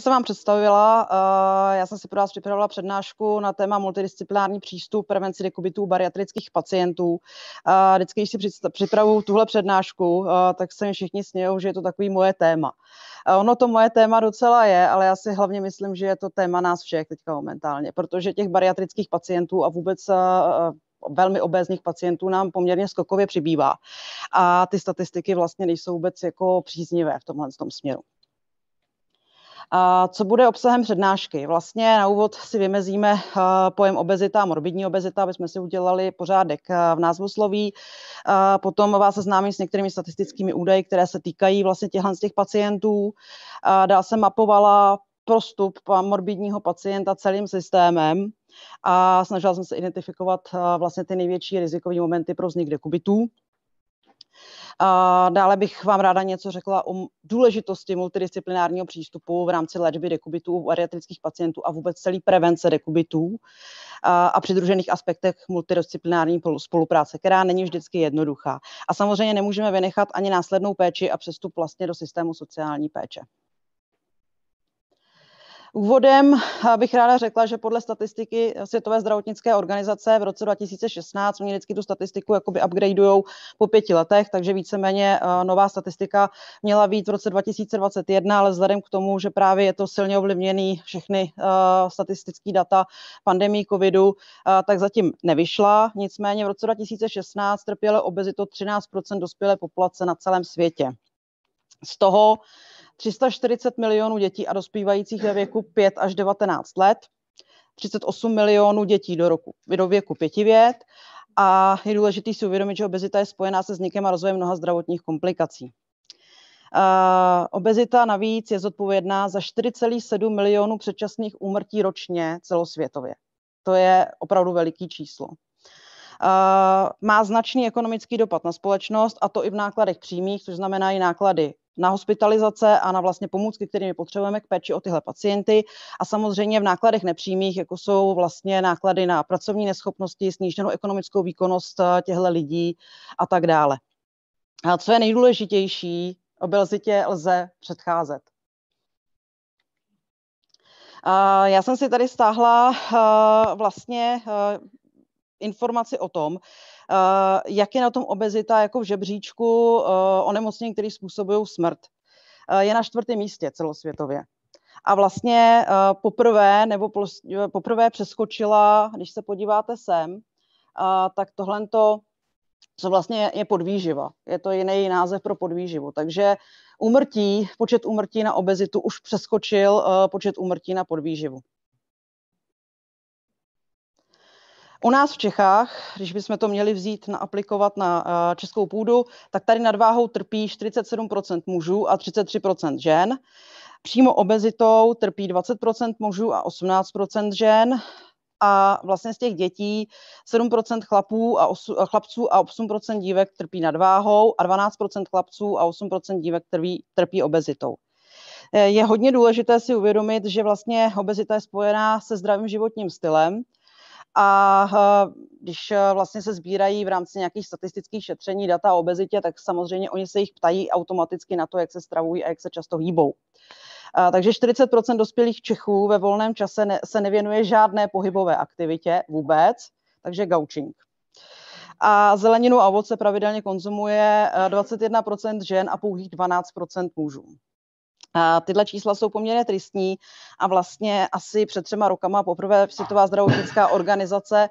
jsem vám představila, eh, já jsem si pro vás připravila přednášku na téma multidisciplinární přístup prevenci dekubitů bariatrických pacientů. Eh, vždycky, když si připravu tuhle přednášku, eh, tak se mi všichni smějou, že je to takový moje téma. Ono to moje téma docela je, ale já si hlavně myslím, že je to téma nás všech teďka momentálně, protože těch bariatrických pacientů a vůbec velmi obézních pacientů nám poměrně skokově přibývá. A ty statistiky vlastně nejsou vůbec jako příznivé v tomhle tom směru. Co bude obsahem přednášky? Vlastně na úvod si vymezíme eh, pojem obezita, morbidní obezita, aby jsme si udělali pořádek eh, v názvu sloví. Eh, potom vás seznámím s některými statistickými údaji, které se týkají vlastně těchto z těch pacientů. Dál jsem mapovala prostup morbidního pacienta celým systémem a snažila jsem se identifikovat vlastně ty největší rizikové momenty pro vznik dekubitů. A dále bych vám ráda něco řekla o důležitosti multidisciplinárního přístupu v rámci léčby dekubitů u ariatrických pacientů a vůbec celý prevence dekubitů a, a přidružených aspektech multidisciplinární spolupráce, která není vždycky jednoduchá. A samozřejmě nemůžeme vynechat ani následnou péči a přestup vlastně do systému sociální péče. Úvodem bych ráda řekla, že podle statistiky Světové zdravotnické organizace v roce 2016, oni vždycky tu statistiku jakoby upgradeujou po pěti letech, takže víceméně eh, nová statistika měla být v roce 2021, ale vzhledem k tomu, že právě je to silně ovlivněný všechny eh, statistické data pandemí covidu, eh, tak zatím nevyšla. Nicméně v roce 2016 trpělo obezito 13 dospělé populace na celém světě. Z toho 340 milionů dětí a dospívajících ve věku 5 až 19 let, 38 milionů dětí do, roku, do věku 5 vět a je důležité si uvědomit, že obezita je spojená se vznikem a rozvojem mnoha zdravotních komplikací. Uh, obezita navíc je zodpovědná za 4,7 milionů předčasných úmrtí ročně celosvětově. To je opravdu veliký číslo. Uh, má značný ekonomický dopad na společnost, a to i v nákladech přímých, což znamená i náklady na hospitalizace a na vlastně pomůcky, které my potřebujeme k péči o tyhle pacienty. A samozřejmě v nákladech nepřímých, jako jsou vlastně náklady na pracovní neschopnosti, sníženou ekonomickou výkonnost eh, těchto lidí a tak dále. A co je nejdůležitější, obelzitě lze předcházet. Já jsem si tady stáhla eh, vlastně eh, informaci o tom, Eh, jak je na tom obezita jako v žebříčku eh, onemocnění, které způsobují smrt. Eh, je na čtvrtém místě celosvětově. A vlastně poprvé, nebo poprvé přeskočila, když se podíváte sem, tak tohle to co vlastně je podvýživa. Je to jiný název pro podvýživu. Takže umrtí, počet umrtí na obezitu už přeskočil počet umrtí na podvýživu. U nás v Čechách, když bychom to měli vzít na aplikovat eh, na českou půdu, tak tady nad váhou trpí 47% mužů a 33% žen. Přímo obezitou trpí 20% mužů a 18% žen a vlastně z těch dětí 7% chlapů a osu, eh, chlapců a 8% dívek trpí nadváhou a 12% chlapců a 8% dívek trpí, trpí obezitou. Eh, je hodně důležité si uvědomit, že vlastně obezita je spojená se zdravým životním stylem, a eh, když eh, vlastně se sbírají v rámci nějakých statistických šetření data o obezitě, tak samozřejmě oni se jich ptají automaticky na to, jak se stravují a jak se často hýbou. Eh, takže 40 dospělých Čechů ve volném čase ne, se nevěnuje žádné pohybové aktivitě vůbec, takže gaučing. A zeleninu a ovoce pravidelně konzumuje 21 žen a pouhých 12 mužů. A tyhle čísla jsou poměrně tristní a vlastně asi před třema rokama poprvé Světová zdravotnická organizace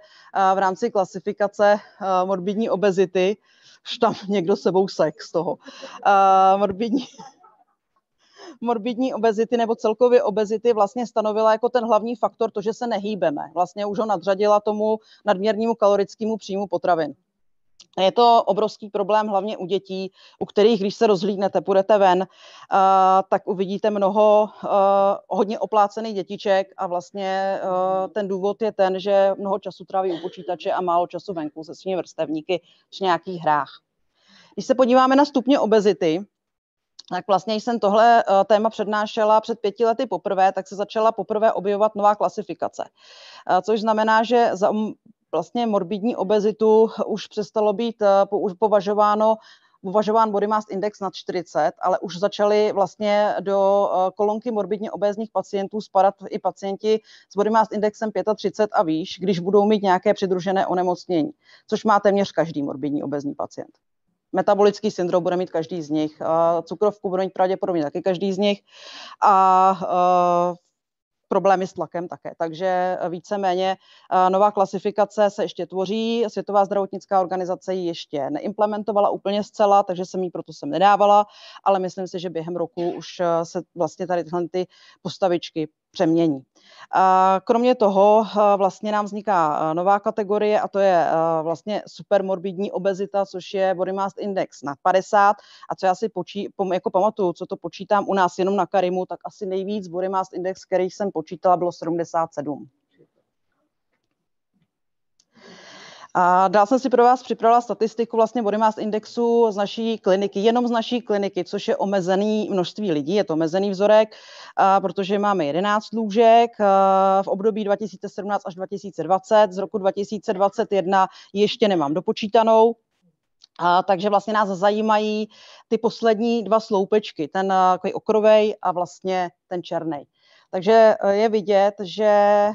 v rámci klasifikace morbidní obezity tam někdo sebou sex toho. Morbidní, morbidní obezity nebo celkově obezity vlastně stanovila jako ten hlavní faktor to, že se nehýbeme. Vlastně už ho nadřadila tomu nadměrnímu kalorickému příjmu potravin. Je to obrovský problém, hlavně u dětí, u kterých, když se rozhlídnete, půjdete ven, tak uvidíte mnoho hodně oplácených dětiček a vlastně ten důvod je ten, že mnoho času tráví u počítače a málo času venku se svými vrstevníky při nějakých hrách. Když se podíváme na stupně obezity, tak vlastně jsem tohle téma přednášela před pěti lety poprvé, tak se začala poprvé objevovat nová klasifikace. Což znamená, že za um- vlastně morbidní obezitu už přestalo být eh, už považováno považován body mass index nad 40, ale už začaly vlastně do eh, kolonky morbidně obézních pacientů spadat i pacienti s body mass indexem 35 a výš, když budou mít nějaké přidružené onemocnění, což má téměř každý morbidní obézní pacient. Metabolický syndrom bude mít každý z nich, eh, cukrovku bude mít pravděpodobně taky každý z nich a problémy s tlakem také. Takže eh, víceméně eh, nová klasifikace se ještě tvoří, Světová zdravotnická organizace ji ještě neimplementovala úplně zcela, takže jsem ji proto sem nedávala, ale myslím si, že během roku už eh, se vlastně tady tyhle ty postavičky přemění. Kromě toho eh, vlastně nám vzniká eh, nová kategorie a to je eh, vlastně supermorbidní obezita, což je body mass index na 50 a co já si počí, jako pamatuju, co to počítám u nás jenom na Karimu, tak asi nejvíc body mass index, který jsem počítala, bylo 77. A dál jsem si pro vás připravila statistiku vlastně body mass indexu z naší kliniky, jenom z naší kliniky, což je omezený množství lidí, je to omezený vzorek, a protože máme 11 lůžek v období 2017 až 2020, z roku 2021 ještě nemám dopočítanou, a, takže vlastně nás zajímají ty poslední dva sloupečky, ten okrovej a vlastně ten černý. Takže e, je vidět, že e,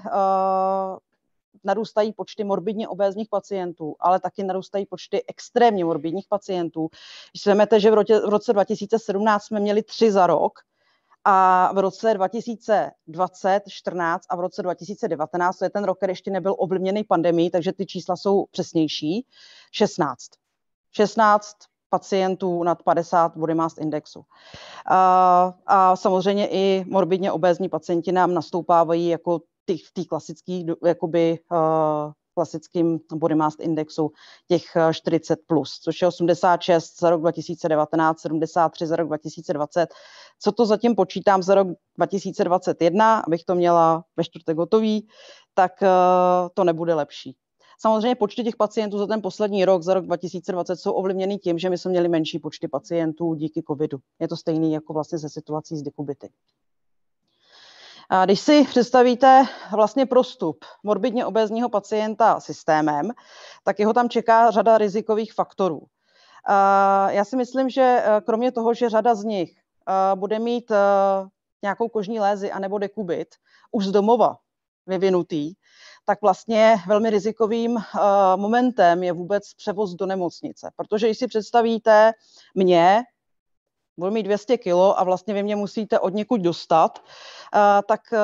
narůstají počty morbidně obézních pacientů, ale taky narůstají počty extrémně morbidních pacientů. Když se jmete, že v, roce, v roce 2017 jsme měli tři za rok, a v roce 2020, 14 a v roce 2019, to je ten rok, který ještě nebyl ovlivněný pandemí, takže ty čísla jsou přesnější, 16. 16 pacientů nad 50 body mass indexu. A, a samozřejmě i morbidně obézní pacienti nám nastoupávají jako v té klasické, jakoby uh, klasickým body mass indexu těch 40+, eh, plus, což je 86 za rok 2019, 73 za rok 2020. Co to zatím počítám za rok 2021, abych to měla ve čtvrtek hotový, tak eh, to nebude lepší. Samozřejmě počty těch pacientů za ten poslední rok, za rok 2020, jsou ovlivněny tím, že my jsme měli menší počty pacientů díky covidu. Je to stejný jako vlastně se situací s dekubity. A když si představíte vlastně prostup morbidně obezního pacienta systémem, tak jeho tam čeká řada rizikových faktorů. A já si myslím, že e, kromě toho, že řada z nich e, bude mít e, nějakou kožní lézi anebo dekubit už z domova vyvinutý, tak vlastně velmi rizikovým momentem je vůbec převoz do nemocnice. Protože když si představíte mě, budu mít 200 kilo a vlastně vy mě musíte od někud dostat, tak e,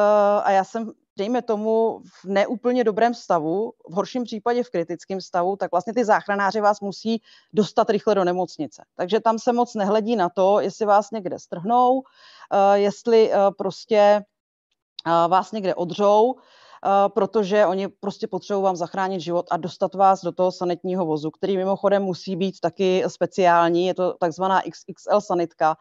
a já jsem dejme tomu, v neúplně dobrém stavu, v horším případě v kritickém stavu, tak vlastně ty záchranáři vás musí dostat rychle do nemocnice. Takže tam se moc nehledí na to, jestli vás někde strhnou, e, jestli e, prostě vás někde odřou, Eh, protože oni prostě potřebují vám zachránit život a dostat vás do toho sanitního vozu, který mimochodem musí být taky speciální, je to takzvaná XXL sanitka.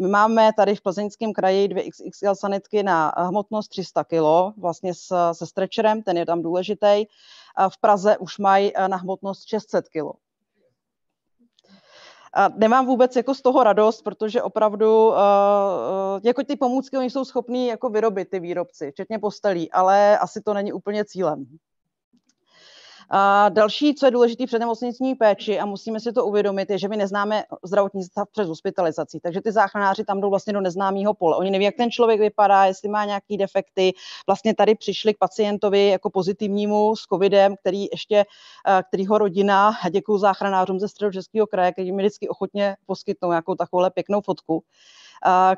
My máme tady v plzeňském kraji dvě XXL sanitky na hmotnost 300 kg, vlastně s, se strečerem, ten je tam důležitý. V Praze už mají eh, na hmotnost 600 kg. A nemám vůbec jako z toho radost, protože opravdu uh, jako ty pomůcky oni jsou schopní jako vyrobit ty výrobci, včetně postelí, ale asi to není úplně cílem. A další, co je důležité před nemocniční péči, a musíme si to uvědomit, je, že my neznáme zdravotní stav před hospitalizací. Takže ty záchranáři tam jdou vlastně do neznámého pole. Oni neví, jak ten člověk vypadá, jestli má nějaké defekty. Vlastně tady přišli k pacientovi jako pozitivnímu s covidem, který ještě, eh, kterýho rodina, a děkuji záchranářům ze středočeského kraje, kteří mi vždycky ochotně poskytnou jako takovou pěknou fotku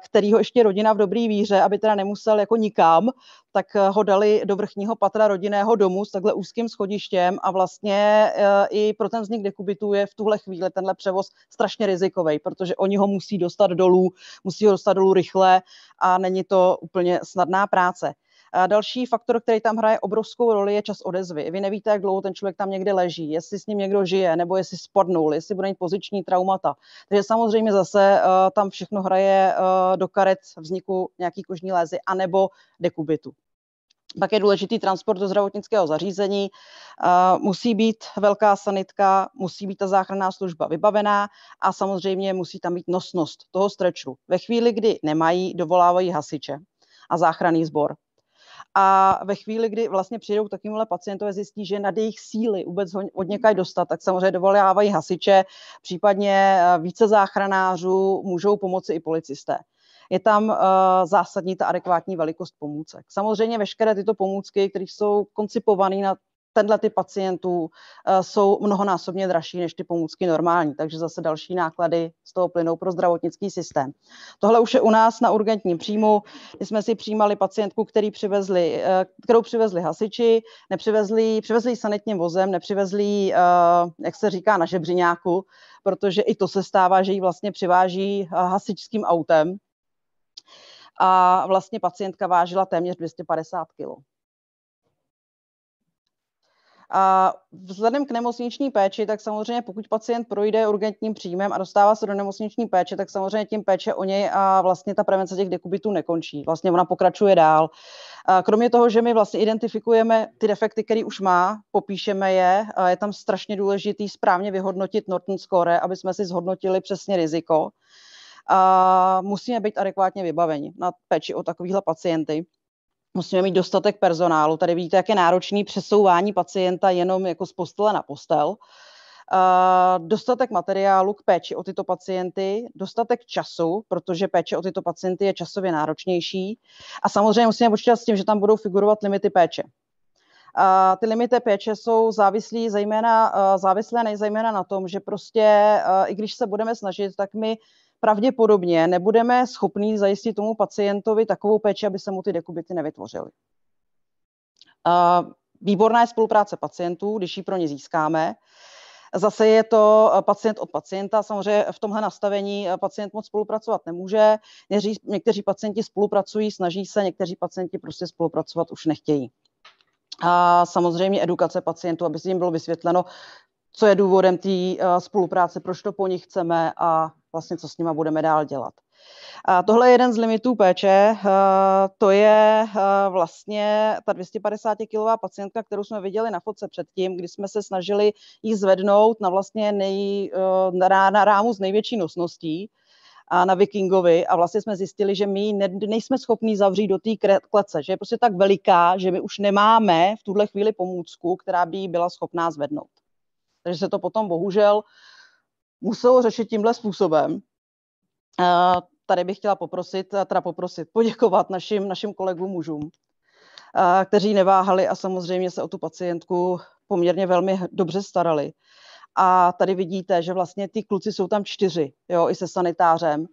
který ho ještě rodina v dobrý víře, aby teda nemusel jako nikam, tak eh, ho dali do vrchního patra rodinného domu s takhle úzkým schodištěm a vlastně eh, i pro ten vznik dekubitů je v tuhle chvíli tenhle převoz strašně rizikový, protože oni ho musí dostat dolů, musí ho dostat dolů rychle a není to úplně snadná práce. A další faktor, který tam hraje obrovskou roli, je čas odezvy. Vy nevíte, jak dlouho ten člověk tam někde leží, jestli s ním někdo žije, nebo jestli spadnul, jestli bude mít poziční traumata. Takže samozřejmě zase uh, tam všechno hraje uh, do karet vzniku nějaký kožní lézy anebo dekubitu. Pak je důležitý transport do zdravotnického zařízení, eh, musí být velká sanitka, musí být ta záchranná služba vybavená a samozřejmě musí tam být nosnost toho streču. Ve chvíli, kdy nemají, dovolávají hasiče a záchranný sbor. A ve chvíli, kdy vlastně přijdou k takovýmhle pacientové, zjistí, že nad jejich síly vůbec od někaj dostat, tak samozřejmě dovolávají hasiče, případně eh, více záchranářů, můžou pomoci i policisté je tam uh, zásadní ta adekvátní velikost pomůcek. Samozřejmě veškeré tyto pomůcky, které jsou koncipované na tenhle ty pacientů eh, jsou mnohonásobně dražší než ty pomůcky normální, takže zase další náklady z toho plynou pro zdravotnický systém. Tohle už je u nás na urgentním příjmu. My jsme si přijímali pacientku, který přivezli, eh, kterou přivezli hasiči, nepřivezli, přivezli sanitním vozem, nepřivezli, eh, jak se říká, na žebřiňáku, protože i to se stává, že ji vlastně přiváží hasičským autem. A vlastně pacientka vážila téměř 250 kg. A vzhledem k nemocniční péči, tak samozřejmě pokud pacient projde urgentním příjmem a dostává se do nemocniční péče, tak samozřejmě tím péče o něj a vlastně ta prevence těch dekubitů nekončí. Vlastně ona pokračuje dál. A kromě toho, že my vlastně identifikujeme ty defekty, které už má, popíšeme je, a je tam strašně důležitý správně vyhodnotit Norton score, aby jsme si zhodnotili přesně riziko. A musíme být adekvátně vybaveni na péči o takovýchhle pacienty musíme mít dostatek personálu. Tady vidíte, jak je náročný přesouvání pacienta jenom jako z postele na postel. Dostatek materiálu k péči o tyto pacienty, dostatek času, protože péče o tyto pacienty je časově náročnější. A samozřejmě musíme počítat s tím, že tam budou figurovat limity péče. A ty limity péče jsou závislí zejména, závislé nejzejména na tom, že prostě, i když se budeme snažit, tak my pravděpodobně nebudeme schopni zajistit tomu pacientovi takovou péči, aby se mu ty dekubity nevytvořily. Výborná je spolupráce pacientů, když ji pro ně získáme. Zase je to eh, pacient od pacienta. Samozřejmě v tomhle nastavení eh, pacient moc spolupracovat nemůže. Někteří, někteří pacienti spolupracují, snaží se, někteří pacienti prostě spolupracovat už nechtějí. A samozřejmě edukace pacientů, aby si jim bylo vysvětleno, co je důvodem té eh, spolupráce, proč to po nich chceme a vlastně, co s nima budeme dál dělat. A tohle je jeden z limitů péče, to je vlastně ta 250-kilová pacientka, kterou jsme viděli na fotce předtím, kdy jsme se snažili ji zvednout na vlastně nej, e, na, na rámu s největší nosností, a na Vikingovi a vlastně jsme zjistili, že my ne, nejsme schopní zavřít do té klece, že je prostě tak veliká, že my už nemáme v tuhle chvíli pomůcku, která by ji byla schopná zvednout. Takže se to potom bohužel muselo řešit tímhle způsobem. Tady bych chtěla poprosit, teda poprosit, poděkovat našim, našim kolegům mužům, kteří neváhali a samozřejmě se o tu pacientku poměrně velmi dobře starali. A tady vidíte, že vlastně ty kluci jsou tam čtyři, jo, i se sanitářem.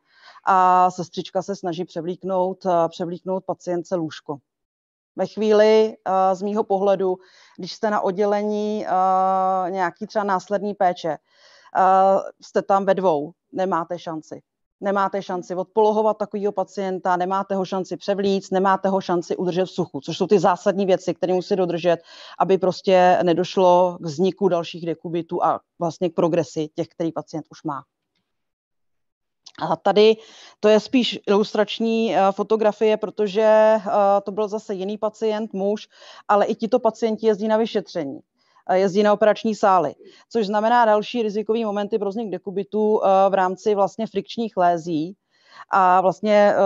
A sestřička se snaží převlíknout, převlíknout pacientce lůžko. Ve chvíli z mýho pohledu, když jste na oddělení nějaký třeba následní péče, uh, jste tam ve dvou, nemáte šanci. Nemáte šanci odpolohovat takového pacienta, nemáte ho šanci převlíct, nemáte ho šanci udržet v suchu, což jsou ty zásadní věci, které musí dodržet, aby prostě nedošlo k vzniku dalších dekubitů a vlastně k progresi těch, který pacient už má. A tady to je spíš ilustrační eh, fotografie, protože eh, to byl zase jiný pacient, muž, ale i tito pacienti jezdí na vyšetření jezdí na operační sály, což znamená další rizikový momenty pro vznik dekubitu eh, v rámci vlastně frikčních lézí a vlastně eh,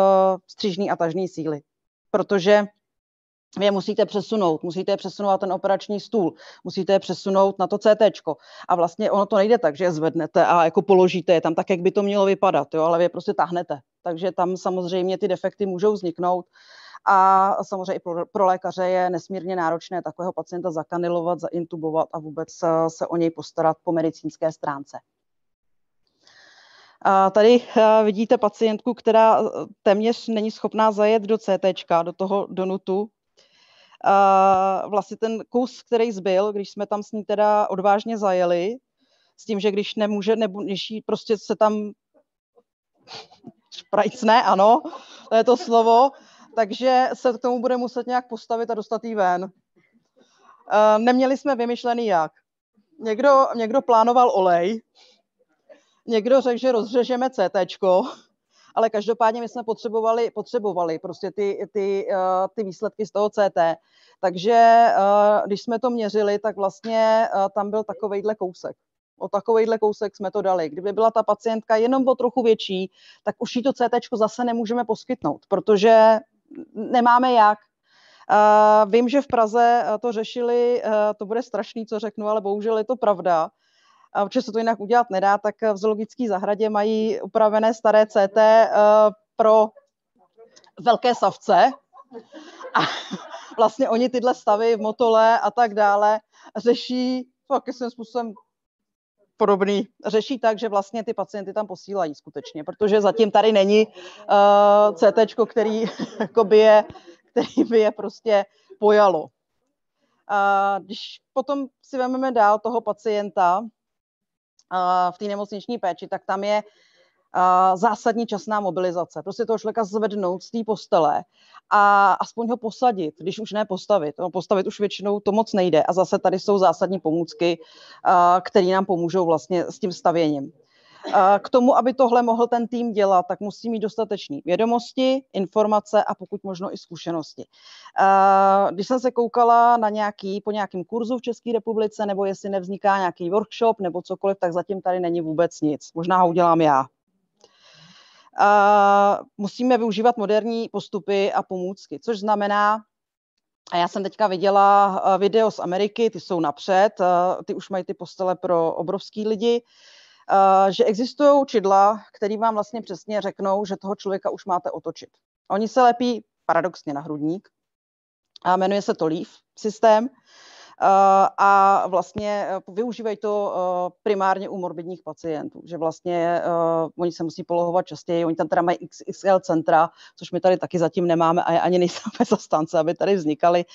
střížní a tažní síly. Protože je musíte přesunout, musíte je přesunout ten operační stůl, musíte je přesunout na to CT. A vlastně ono to nejde tak, že je zvednete a jako položíte je tam tak, jak by to mělo vypadat, jo, ale vy je prostě tahnete. Takže tam samozřejmě ty defekty můžou vzniknout a samozřejmě i pro, pro lékaře je nesmírně náročné takového pacienta zakanilovat, zaintubovat a vůbec eh, se o něj postarat po medicínské stránce. A tady eh, vidíte pacientku, která eh, téměř není schopná zajet do CT, do toho donutu. A vlastně ten kus, který zbyl, když jsme tam s ní teda odvážně zajeli, s tím, že když nemůže, nebo když prostě se tam šprajcne, ano, to je to slovo, takže se k tomu bude muset nějak postavit a dostat jí ven. Eh, neměli jsme vymyšlený jak. Někdo, někdo plánoval olej, někdo řekl, že rozřežeme CT, ale každopádně my jsme potřebovali, potřebovali prostě ty, ty, eh, ty výsledky z toho CT. Takže eh, když jsme to měřili, tak vlastně tam byl takovejhle kousek. O takovejhle kousek jsme to dali. Kdyby byla ta pacientka jenom o trochu větší, tak už jí to CT zase nemůžeme poskytnout, protože nemáme jak. Uh, vím, že v Praze eh, to řešili, uh, to bude strašný, co řeknu, ale bohužel je to pravda. Uh, protože se to jinak udělat nedá, tak eh, v zoologické zahradě mají upravené staré CT pro velké savce. A vlastně oni tyhle stavy, motole a tak dále řeší jakým způsobem podobný řeší tak, že vlastně ty pacienty tam posílají skutečně, protože zatím tady není uh, eh, CT, který, by je, který by je prostě pojalo. A když potom si vezmeme dál toho pacienta eh, v té nemocniční péči, tak tam je uh, zásadní časná mobilizace. Prostě toho člověka zvednout z té postele a aspoň ho posadit, když už ne postavit. No, postavit už většinou to moc nejde a zase tady jsou zásadní pomůcky, které nám pomůžou vlastně s tím stavěním. K tomu, aby tohle mohl ten tým dělat, tak musí mít dostatečné vědomosti, informace a pokud možno i zkušenosti. Když jsem se koukala na nějaký, po nějakém kurzu v České republice, nebo jestli nevzniká nějaký workshop nebo cokoliv, tak zatím tady není vůbec nic. Možná ho udělám já a musíme využívat moderní postupy a pomůcky, což znamená, a já jsem teďka viděla eh, video z Ameriky, ty jsou napřed, eh, ty už mají ty postele pro obrovský lidi, eh, že existují čidla, které vám vlastně přesně řeknou, že toho člověka už máte otočit. Oni se lepí paradoxně na hrudník a jmenuje se to LEAF systém Eh, a vlastně eh, využívají to eh, primárně u morbidních pacientů, že vlastně oni se musí polohovat častěji, oni tam teda mají XXL centra, což my tady taky zatím nemáme a ani nejsme zastánce, aby tady vznikaly.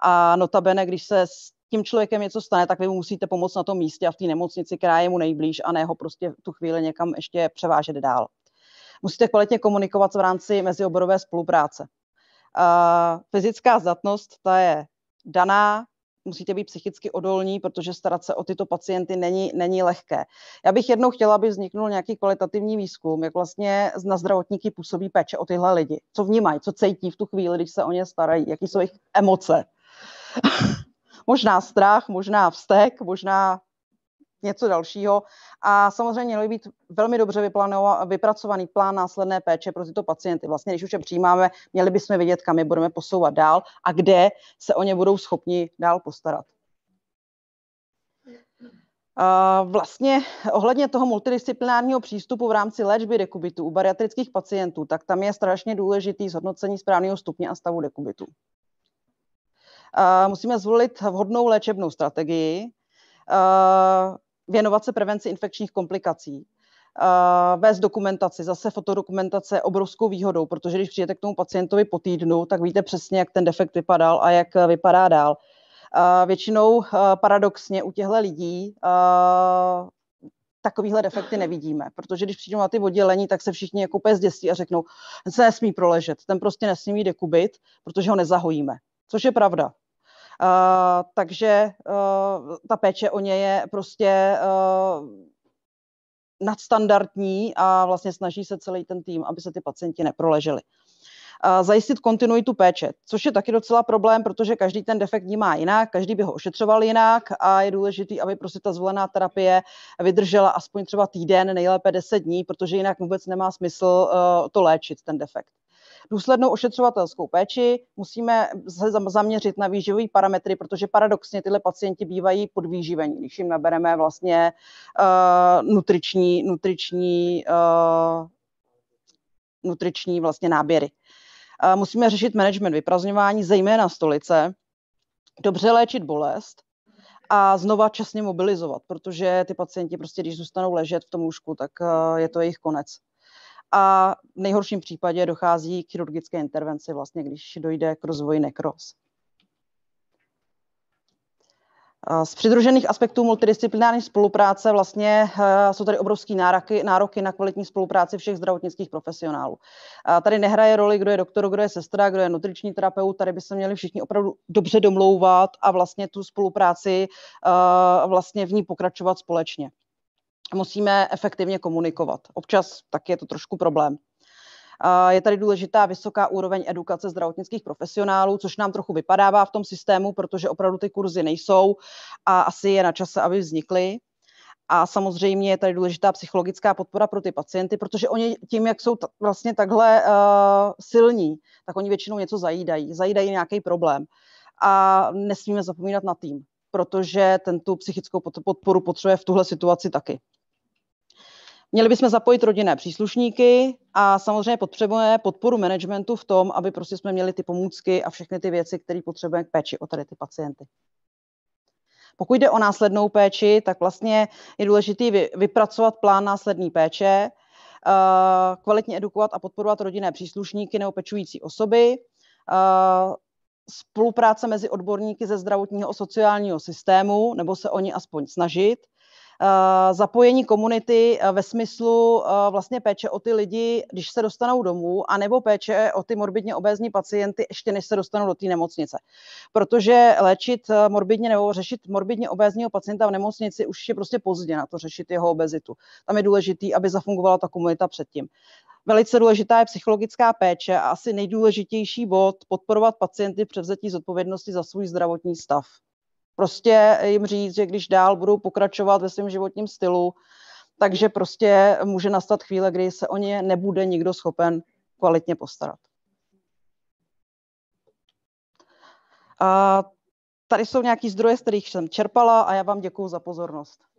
A notabene, když se s tím člověkem něco stane, tak vy mu musíte pomoct na tom místě a v té nemocnici, která je mu nejblíž a ne ho prostě tu chvíli někam ještě převážet dál. Musíte kvalitně komunikovat v rámci mezioborové spolupráce. Uh, fyzická zdatnost, ta je daná, musíte být psychicky odolní, protože starat se o tyto pacienty není, není lehké. Já bych jednou chtěla, aby vzniknul nějaký kvalitativní výzkum, jak vlastně na zdravotníky působí péče o tyhle lidi. Co vnímají, co cítí v tu chvíli, když se o ně starají, jaký jsou jejich emoce. možná strach, možná vztek, možná něco dalšího. A samozřejmě měl být velmi dobře vypracovaný plán následné péče pro tyto pacienty. Vlastně, když už je přijímáme, měli bychom vědět, kam je budeme posouvat dál a kde se o ně budou schopni dál postarat. Vlastně ohledně toho multidisciplinárního přístupu v rámci léčby dekubitu u bariatrických pacientů, tak tam je strašně důležitý zhodnocení správného stupně a stavu dekubitu. Musíme zvolit vhodnou léčebnou strategii, věnovat se prevenci infekčních komplikací, vést dokumentaci. Zase fotodokumentace je obrovskou výhodou, protože když přijete k tomu pacientovi po týdnu, tak víte přesně, jak ten defekt vypadal a jak vypadá dál. Většinou paradoxně u těchto lidí takovýhle defekty nevidíme, protože když přijdou na ty oddělení, tak se všichni jako úplně zděsí a řeknou, se nesmí proležet, ten prostě nesmí jít dekubit, protože ho nezahojíme, což je pravda. Uh, takže uh, ta péče o ně je prostě uh, nadstandardní a vlastně snaží se celý ten tým, aby se ty pacienti neproleželi. Uh, zajistit kontinuitu péče, což je taky docela problém, protože každý ten defekt vnímá jinak, každý by ho ošetřoval jinak a je důležité, aby prostě ta zvolená terapie vydržela aspoň třeba týden, nejlépe 10 dní, protože jinak vůbec nemá smysl uh, to léčit, ten defekt důslednou ošetřovatelskou péči, musíme se zaměřit na výživové parametry, protože paradoxně tyhle pacienti bývají podvýživení, když jim nabereme vlastně uh, nutriční, nutriční, uh, nutriční vlastně náběry. Uh, musíme řešit management vyprazňování, zejména stolice, dobře léčit bolest, a znova časně mobilizovat, protože ty pacienti prostě, když zůstanou ležet v tom lůžku, tak je to jejich konec a v nejhorším případě dochází k chirurgické intervenci, vlastně, když dojde k rozvoji nekroz. Z přidružených aspektů multidisciplinární spolupráce vlastně eh, jsou tady obrovské nároky, nároky na kvalitní spolupráci všech zdravotnických profesionálů. Tady nehraje roli, kdo je doktor, kdo je sestra, kdo je nutriční terapeut, tady by se měli všichni opravdu dobře domlouvat a vlastně tu spolupráci eh, vlastně v ní pokračovat společně musíme efektivně komunikovat. Občas tak je to trošku problém. Je tady důležitá vysoká úroveň edukace zdravotnických profesionálů, což nám trochu vypadává v tom systému, protože opravdu ty kurzy nejsou a asi je na čase, aby vznikly. A samozřejmě je tady důležitá psychologická podpora pro ty pacienty, protože oni tím, jak jsou t- vlastně takhle uh, silní, tak oni většinou něco zajídají, zajídají nějaký problém. A nesmíme zapomínat na tým, protože ten tu psychickou podporu potřebuje v tuhle situaci taky. Měli bychom zapojit rodinné příslušníky a samozřejmě potřebujeme podporu managementu v tom, aby prostě jsme měli ty pomůcky a všechny ty věci, které potřebujeme k péči o tady ty pacienty. Pokud jde o následnou péči, tak vlastně je důležité vypracovat plán následní péče, eh, kvalitně edukovat a podporovat rodinné příslušníky nebo pečující osoby, eh, spolupráce mezi odborníky ze zdravotního a sociálního systému, nebo se oni aspoň snažit, Eh, zapojení komunity eh, ve smyslu eh, vlastně péče o ty lidi, když se dostanou domů, anebo péče o ty morbidně obézní pacienty, ještě než se dostanou do té nemocnice. Protože léčit morbidně nebo řešit morbidně obézního pacienta v nemocnici už je prostě pozdě na to řešit jeho obezitu. Tam je důležitý, aby zafungovala ta komunita předtím. Velice důležitá je psychologická péče a asi nejdůležitější bod podporovat pacienty převzetí zodpovědnosti za svůj zdravotní stav prostě jim říct, že když dál budou pokračovat ve svém životním stylu, takže prostě může nastat chvíle, kdy se o ně nebude nikdo schopen kvalitně postarat. A tady jsou nějaký zdroje, z kterých jsem čerpala a já vám děkuji za pozornost.